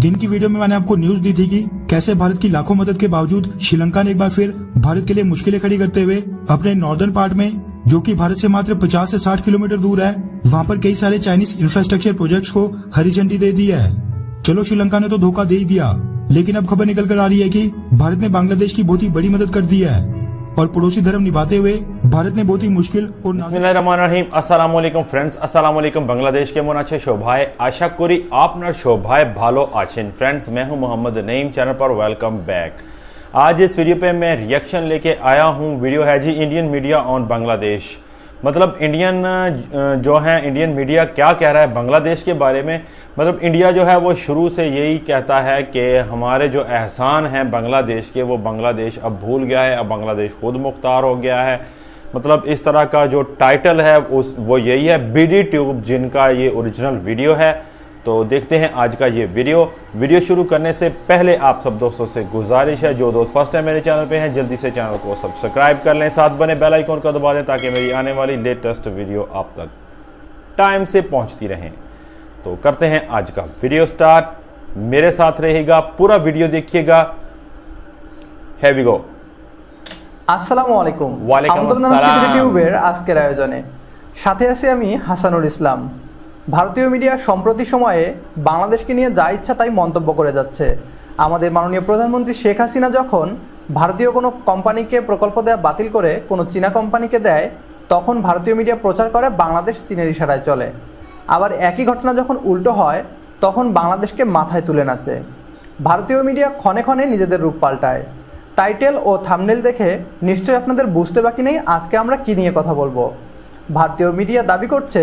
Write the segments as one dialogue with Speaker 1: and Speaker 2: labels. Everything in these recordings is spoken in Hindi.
Speaker 1: जिनकी वीडियो में मैंने आपको न्यूज दी थी कि कैसे भारत की लाखों मदद के बावजूद श्रीलंका ने एक बार फिर भारत के लिए मुश्किलें खड़ी करते हुए अपने नॉर्दर्न पार्ट में जो कि भारत से मात्र 50 से 60 किलोमीटर दूर है वहां पर कई सारे चाइनीज इंफ्रास्ट्रक्चर प्रोजेक्ट्स को हरी झंडी दे दी है चलो श्रीलंका ने तो धोखा दे ही दिया लेकिन अब खबर निकल कर आ रही है की भारत ने बांग्लादेश की बहुत ही बड़ी मदद कर दी है और पड़ोसी धर्म निभाते हुए भारत ने बहुत ही मुश्किल
Speaker 2: और असलम फ्रेंड्स असलम बांग्लादेश के मोना अच्छे शोभाए आशा कुरी आप न शोभाए भालो आशिन फ्रेंड्स मैं हूं मोहम्मद नईम चैनल पर वेलकम बैक आज इस वीडियो पे मैं रिएक्शन लेके आया हूं वीडियो है जी इंडियन मीडिया ऑन बांग्लादेश मतलब इंडियन जो है इंडियन मीडिया क्या कह रहा है बांग्लादेश के बारे में मतलब इंडिया जो है वो शुरू से यही कहता है कि हमारे जो एहसान हैं बांग्लादेश के वो बांग्लादेश अब भूल गया है अब बांग्लादेश खुद मुख्तार हो गया है मतलब इस तरह का जो टाइटल है उस वो यही है बीडी ट्यूब जिनका ये ओरिजिनल वीडियो है तो देखते हैं आज का ये वीडियो वीडियो शुरू करने से पहले आप सब दोस्तों से गुजारिश है जो दोस्त फर्स्ट टाइम मेरे चैनल पे हैं जल्दी से चैनल को सब्सक्राइब कर लें साथ बने बेल आइकॉन का दबा दें ताकि मेरी आने वाली लेटेस्ट वीडियो आप तक टाइम से पहुंचती रहें तो करते हैं आज का वीडियो स्टार्ट मेरे साथ रहेगा पूरा वीडियो देखिएगा हैवी गो
Speaker 3: আসসালামু আলাইকুম টিউবের আজকের আয়োজনে সাথে আছি আমি হাসানুল ইসলাম ভারতীয় মিডিয়া সম্প্রতি সময়ে বাংলাদেশকে নিয়ে যা ইচ্ছা তাই মন্তব্য করে যাচ্ছে আমাদের মাননীয় প্রধানমন্ত্রী শেখ হাসিনা যখন ভারতীয় কোনো কোম্পানিকে প্রকল্প দেয়া বাতিল করে কোনো চীনা কোম্পানিকে দেয় তখন ভারতীয় মিডিয়া প্রচার করে বাংলাদেশ চীনের ইশারায় চলে আবার একই ঘটনা যখন উল্টো হয় তখন বাংলাদেশকে মাথায় তুলে নাচে ভারতীয় মিডিয়া ক্ষণে ক্ষণে নিজেদের রূপ পাল্টায় টাইটেল ও থামনেল দেখে নিশ্চয়ই আপনাদের বুঝতে বাকি নেই আজকে আমরা কী নিয়ে কথা বলবো ভারতীয় মিডিয়া দাবি করছে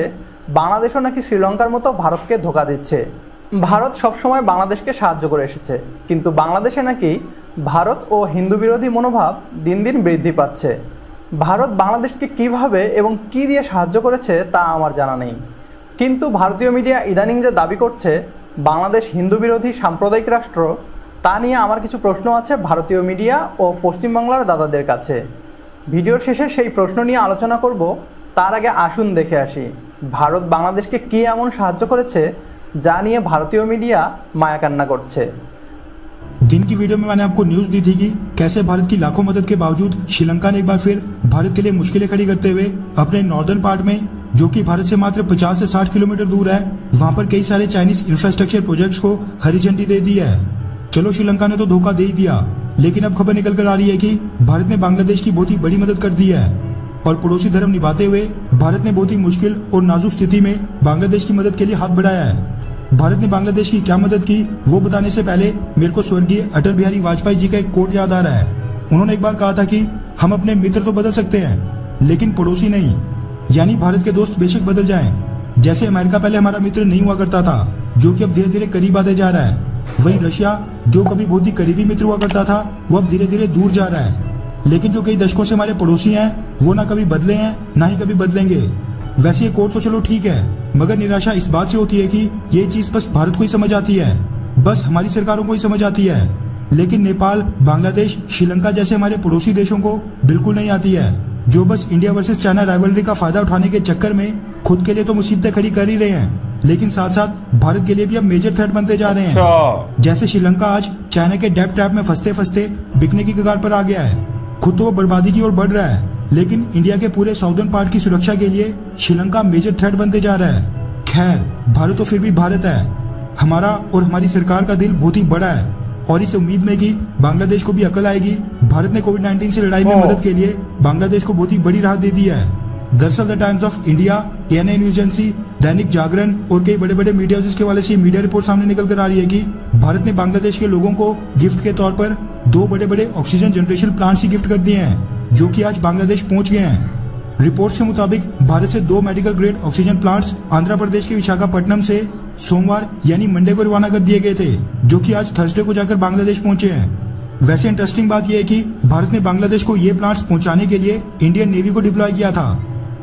Speaker 3: বাংলাদেশও নাকি শ্রীলঙ্কার মতো ভারতকে ধোকা দিচ্ছে ভারত সবসময় বাংলাদেশকে সাহায্য করে এসেছে কিন্তু বাংলাদেশে নাকি ভারত ও হিন্দু বিরোধী মনোভাব দিন দিন বৃদ্ধি পাচ্ছে ভারত বাংলাদেশকে কিভাবে এবং কি দিয়ে সাহায্য করেছে তা আমার জানা নেই কিন্তু ভারতীয় মিডিয়া ইদানিং যে দাবি করছে বাংলাদেশ হিন্দু বিরোধী সাম্প্রদায়িক রাষ্ট্র তা নিয়ে আমার কিছু প্রশ্ন আছে ভারতীয় মিডিয়া ও পশ্চিমবাংলার দাদাদের কাছে ভিডিওর শেষে সেই প্রশ্ন নিয়ে আলোচনা করব তার আগে আসুন দেখে আসি ভারত বাংলাদেশকে কী এমন সাহায্য করেছে যা নিয়ে भारतीय मीडिया माया कान्ना করছে
Speaker 1: दिन की वीडियो में मैंने आपको न्यूज दी थी कि कैसे भारत की लाखों मदद के बावजूद श्रीलंका ने एक बार फिर भारत के लिए मुश्किलें खड़ी करते हुए अपने नॉर्दर्न पार्ट में जो कि भारत से मात्र 50 से 60 किलोमीटर दूर है वहां पर कई सारे चाइनीज इंफ्रास्ट्रक्चर प्रोजेक्ट्स को हरी झंडी दे दी है चलो श्रीलंका ने तो धोखा दे ही दिया लेकिन अब खबर निकल कर आ रही है कि भारत ने बांग्लादेश की बहुत ही बड़ी मदद कर दी है और पड़ोसी धर्म निभाते हुए भारत ने बहुत ही मुश्किल और नाजुक स्थिति में बांग्लादेश की मदद के लिए हाथ बढ़ाया है भारत ने बांग्लादेश की क्या मदद की वो बताने से पहले मेरे को स्वर्गीय अटल बिहारी वाजपेयी जी का एक कोट याद आ रहा है उन्होंने एक बार कहा था कि हम अपने मित्र तो बदल सकते हैं लेकिन पड़ोसी नहीं यानी भारत के दोस्त बेशक बदल जाएं। जैसे अमेरिका पहले हमारा मित्र नहीं हुआ करता था जो कि अब धीरे धीरे करीब आते जा रहा है वही रशिया जो कभी बहुत ही करीबी मित्र हुआ करता था वो अब धीरे धीरे दूर जा रहा है लेकिन जो कई दशकों से हमारे पड़ोसी हैं वो ना कभी बदले हैं ना ही कभी बदलेंगे वैसे ये कोर्ट तो चलो ठीक है मगर निराशा इस बात से होती है कि ये चीज बस भारत को ही समझ आती है बस हमारी सरकारों को ही समझ आती है लेकिन नेपाल बांग्लादेश श्रीलंका जैसे हमारे पड़ोसी देशों को बिल्कुल नहीं आती है जो बस इंडिया वर्सेज चाइना राइवलरी का फायदा उठाने के चक्कर में खुद के लिए तो मुसीबतें खड़ी कर ही रहे हैं लेकिन साथ साथ भारत के लिए भी अब मेजर थ्रेट बनते जा रहे हैं अच्छा। जैसे श्रीलंका आज चाइना के डेप ट्रैप में फंसते फंसते बिकने की कगार पर आ गया है खुद तो वो बर्बादी की ओर बढ़ रहा है लेकिन इंडिया के पूरे साउदर्न पार्ट की सुरक्षा के लिए श्रीलंका मेजर थ्रेट बनते जा रहा है खैर भारत तो फिर भी भारत है हमारा और हमारी सरकार का दिल बहुत ही बड़ा है और इस उम्मीद में कि बांग्लादेश को भी अकल आएगी भारत ने कोविड 19 से लड़ाई में मदद के लिए बांग्लादेश को बहुत ही बड़ी राहत दे दिया है दरअसल the Times of India an news agency Dainik Jagran और कई बड़े बड़े मीडिया के वाले से मीडिया रिपोर्ट सामने निकल कर आ रही है कि भारत ने बांग्लादेश के लोगों को गिफ्ट के तौर पर दो बड़े बड़े ऑक्सीजन जनरेशन प्लांट ही गिफ्ट कर दिए हैं जो की आज बांग्लादेश पहुँच गए हैं रिपोर्ट्स के मुताबिक भारत से दो medical grade oxygen plants Andhra Pradesh के विशाखापट्टनम से सोमवार यानी मंडे को रवाना कर दिए गए थे जो कि आज थर्सडे को जाकर बांग्लादेश पहुंचे हैं वैसे इंटरेस्टिंग बात यह है कि भारत ने बांग्लादेश को ये प्लांट्स पहुंचाने के लिए इंडियन नेवी को डिप्लॉय किया था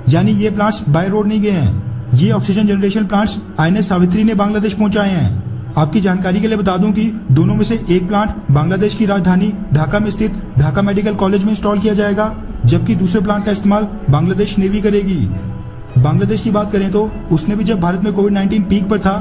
Speaker 1: यानी ये प्लांट्स बाय रोड नहीं गए हैं ये oxygen generation plants INS Savitri ने बांग्लादेश पहुंचाए हैं आपकी जानकारी के लिए बता दूं कि दोनों में से एक प्लांट बांग्लादेश की राजधानी ढाका में स्थित ढाका मेडिकल कॉलेज में इंस्टॉल किया जाएगा जबकि दूसरे प्लांट का इस्तेमाल बांग्लादेश नेवी करेगी बांग्लादेश की बात करें तो उसने भी जब भारत में कोविड 19 पीक पर था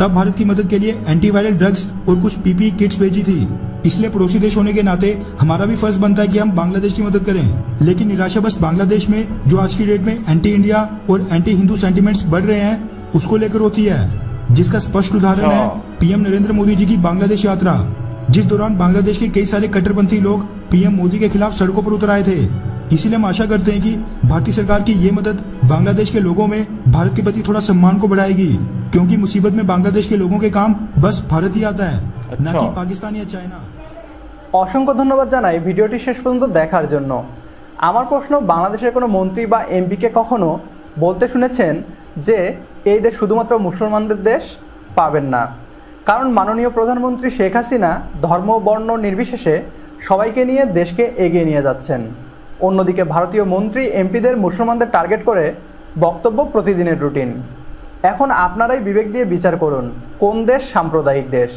Speaker 1: तब भारत की मदद के लिए एंटीवायरल ड्रग्स और कुछ पीपी किट्स e भेजी थी इसलिए पड़ोसी देश होने के नाते हमारा भी फर्ज बनता है कि हम बांग्लादेश की मदद करें लेकिन निराशा बस बांग्लादेश में जो आज की डेट में एंटी इंडिया और एंटी हिंदू सेंटीमेंट बढ़ रहे हैं उसको लेकर होती है जिसका स्पष्ट उदाहरण है हाँ। पीएम नरेंद्र मोदी जी की बांग्लादेश यात्रा जिस दौरान बांग्लादेश के कई सारे कट्टरपंथी लोग पीएम मोदी के खिलाफ सड़कों पर उतर आए थे इसीलिए हम आशा करते हैं कि भारतीय सरकार की ये मदद बांग्लादेश के लोगों में भारत के प्रति थोड़ा सम्मान को बढ़ाएगी क्योंकि मुसीबत में बांग्लादेश के लोगों के काम बस भारत ही आता है अच्छा। न कि पाकिस्तान या चाइना
Speaker 3: অসংখ্য ধন্যবাদ জানাই ভিডিওটি শেষ পর্যন্ত দেখার জন্য আমার প্রশ্ন বাংলাদেশের কোনো মন্ত্রী বা এমপিকে কখনো বলতে শুনেছেন যে এই দেশ শুধুমাত্র মুসলমানদের দেশ পাবেন না কারণ মাননীয় প্রধানমন্ত্রী শেখ হাসিনা ধর্ম বর্ণ নির্বিশেষে সবাইকে নিয়ে দেশকে এগিয়ে নিয়ে যাচ্ছেন অন্যদিকে ভারতীয় মন্ত্রী এমপিদের মুসলমানদের টার্গেট করে বক্তব্য প্রতিদিনের রুটিন এখন আপনারাই বিবেক দিয়ে বিচার করুন কোন দেশ সাম্প্রদায়িক দেশ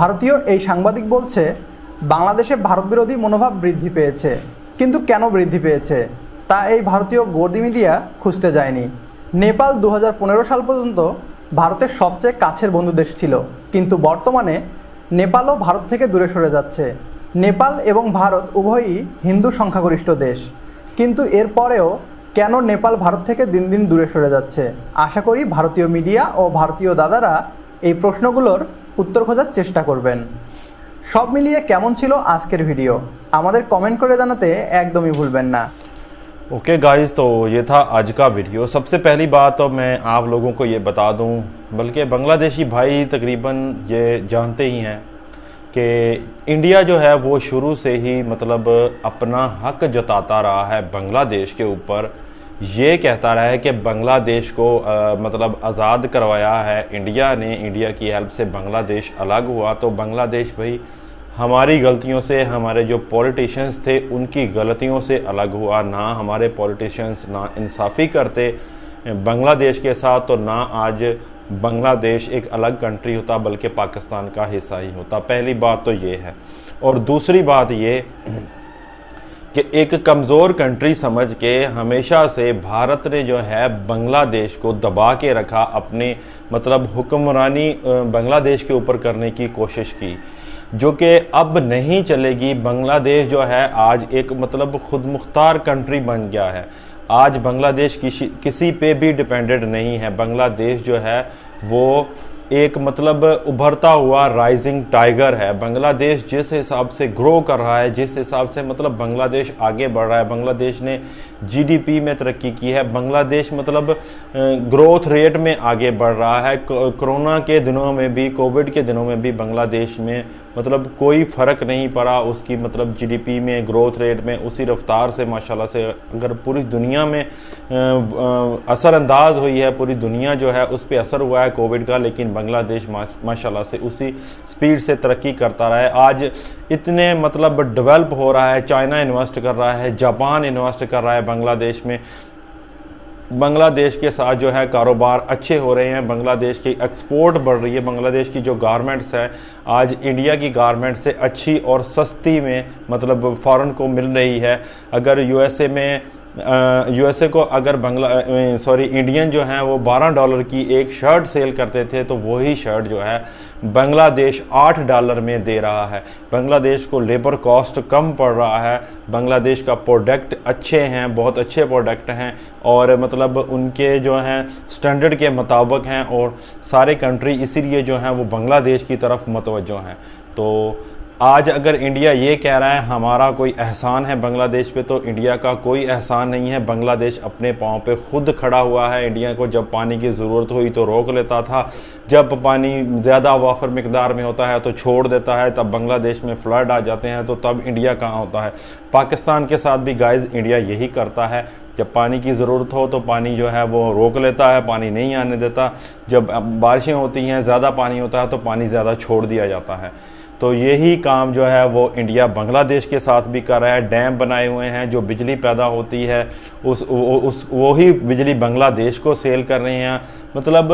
Speaker 3: ভারতীয় এই সাংবাদিক বলছে বাংলাদেশে ভারত বিরোধী মনোভাব বৃদ্ধি পেয়েছে কিন্তু কেন বৃদ্ধি পেয়েছে তা এই ভারতীয় গোর্দি মিডিয়া খুঁজতে যায়নি নেপাল দু সাল পর্যন্ত ভারতের সবচেয়ে কাছের বন্ধু দেশ ছিল কিন্তু বর্তমানে নেপালও ভারত থেকে দূরে সরে যাচ্ছে নেপাল এবং ভারত উভয়ই হিন্দু সংখ্যাগরিষ্ঠ দেশ কিন্তু এরপরেও কেন নেপাল ভারত থেকে দিন দিন দূরে সরে যাচ্ছে আশা করি ভারতীয় মিডিয়া ও ভারতীয় দাদারা এই প্রশ্নগুলোর উত্তর খোঁজার চেষ্টা করবেন सब মিলিয়ে কেমন आज के भिडियो कमेंट कर जानाते एकदम ही भूलें ना
Speaker 2: ओके okay गाइस तो ये था आज का वीडियो सबसे पहली बात तो मैं आप लोगों को ये बता दूं बल्कि बांग्लादेशी भाई तकरीबन ये जानते ही हैं कि इंडिया जो है वो शुरू से ही मतलब अपना हक जताता रहा है बांग्लादेश के ऊपर ये कहता रहा है कि बांग्लादेश को आ, मतलब आज़ाद करवाया है इंडिया ने इंडिया की हेल्प से बांग्लादेश अलग हुआ तो बांग्लादेश भाई हमारी गलतियों से हमारे जो पॉलिटिशियंस थे उनकी गलतियों से अलग हुआ ना हमारे पॉलिटिशियंस ना इंसाफी करते बांग्लादेश के साथ तो ना आज बांग्लादेश एक अलग कंट्री होता बल्कि पाकिस्तान का हिस्सा ही होता पहली बात तो ये है और दूसरी बात ये कि एक कमज़ोर कंट्री समझ के हमेशा से भारत ने जो है बांग्लादेश को दबा के रखा अपने मतलब हुक्मरानी बांग्लादेश के ऊपर करने की कोशिश की जो कि अब नहीं चलेगी बांग्लादेश जो है आज एक मतलब खुद मुख्तार कंट्री बन गया है आज बांग्लादेश किसी किसी पे भी डिपेंडेंट नहीं है बांग्लादेश जो है वो एक मतलब उभरता हुआ राइजिंग टाइगर है बांग्लादेश जिस हिसाब से ग्रो कर रहा है जिस हिसाब से मतलब बांग्लादेश आगे बढ़ रहा है बांग्लादेश ने जीडीपी में तरक्की की है बांग्लादेश मतलब ग्रोथ रेट में आगे बढ़ रहा है कोरोना के दिनों में भी कोविड के दिनों में भी बांग्लादेश में मतलब कोई फ़र्क नहीं पड़ा उसकी मतलब जीडीपी में ग्रोथ रेट में उसी रफ्तार से माशाल्लाह से अगर पूरी दुनिया में असरअंदाज हुई है पूरी दुनिया जो है उस पर असर हुआ है कोविड का लेकिन बांग्लादेश माशाल्लाह से उसी स्पीड से तरक्की करता रहा है आज इतने मतलब डेवलप हो रहा है चाइना इन्वेस्ट कर रहा है जापान इन्वेस्ट कर रहा है बांग्लादेश में बांग्लादेश के साथ जो है कारोबार अच्छे हो रहे हैं बांग्लादेश की एक्सपोर्ट बढ़ रही है बांग्लादेश की जो गारमेंट्स है आज इंडिया की गारमेंट से अच्छी और सस्ती में मतलब फ़ॉरन को मिल रही है अगर यूएसए में यूएसए को अगर बंगला सॉरी इंडियन जो हैं वो 12 डॉलर की एक शर्ट सेल करते थे तो वही शर्ट जो है बांग्लादेश आठ डॉलर में दे रहा है बांग्लादेश को लेबर कॉस्ट कम पड़ रहा है बांग्लादेश का प्रोडक्ट अच्छे हैं बहुत अच्छे प्रोडक्ट हैं और मतलब उनके जो हैं स्टैंडर्ड के मुताबिक हैं और सारे कंट्री इसीलिए जो हैं वो बांग्लादेश की तरफ मतवजो हैं तो आज अगर इंडिया ये कह रहा है हमारा कोई एहसान है बांग्लादेश पे तो इंडिया का कोई एहसान नहीं है बांग्लादेश अपने पाँव पे खुद खड़ा हुआ है इंडिया को जब पानी की ज़रूरत हुई तो रोक लेता था जब पानी ज़्यादा वाफर मकदार में होता है तो छोड़ देता है तब बांग्लादेश में फ्लड आ जाते हैं तो तब इंडिया कहाँ होता है पाकिस्तान के साथ भी गाइज इंडिया यही करता है जब पानी की ज़रूरत हो तो पानी जो है वो रोक लेता है पानी नहीं आने देता जब बारिशें होती हैं ज़्यादा पानी होता है तो पानी ज़्यादा छोड़ दिया जाता है तो यही काम जो है वो इंडिया बांग्लादेश के साथ भी कर रहा है डैम बनाए हुए हैं जो बिजली पैदा होती है उस उस वही बिजली बांग्लादेश को सेल कर रहे हैं मतलब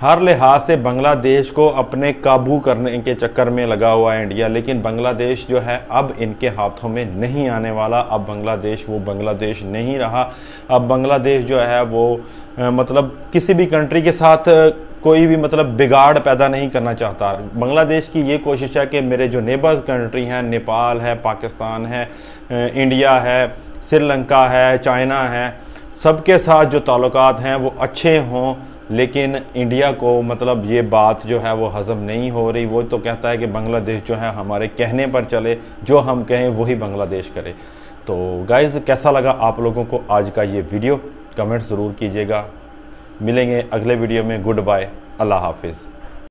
Speaker 2: हर लिहाज से बांग्लादेश को अपने काबू करने के चक्कर में लगा हुआ है इंडिया लेकिन बांग्लादेश जो है अब इनके हाथों में नहीं आने वाला अब बांग्लादेश वो बांग्लादेश नहीं रहा अब बांग्लादेश जो है वो मतलब किसी भी कंट्री के साथ कोई भी मतलब बिगाड़ पैदा नहीं करना चाहता बांग्लादेश की ये कोशिश है कि मेरे जो नेबर्स कंट्री हैं नेपाल है पाकिस्तान है इंडिया है श्रीलंका है चाइना है सबके साथ जो ताल्लुक हैं वो अच्छे हों लेकिन इंडिया को मतलब ये बात जो है वो हज़म नहीं हो रही वो तो कहता है कि बांग्लादेश जो है हमारे कहने पर चले जो हम कहें वही बांग्लादेश करे तो गाइज़ कैसा लगा आप लोगों को आज का ये वीडियो कमेंट ज़रूर कीजिएगा मिलेंगे अगले वीडियो में गुड बाय अल्लाह हाफिज़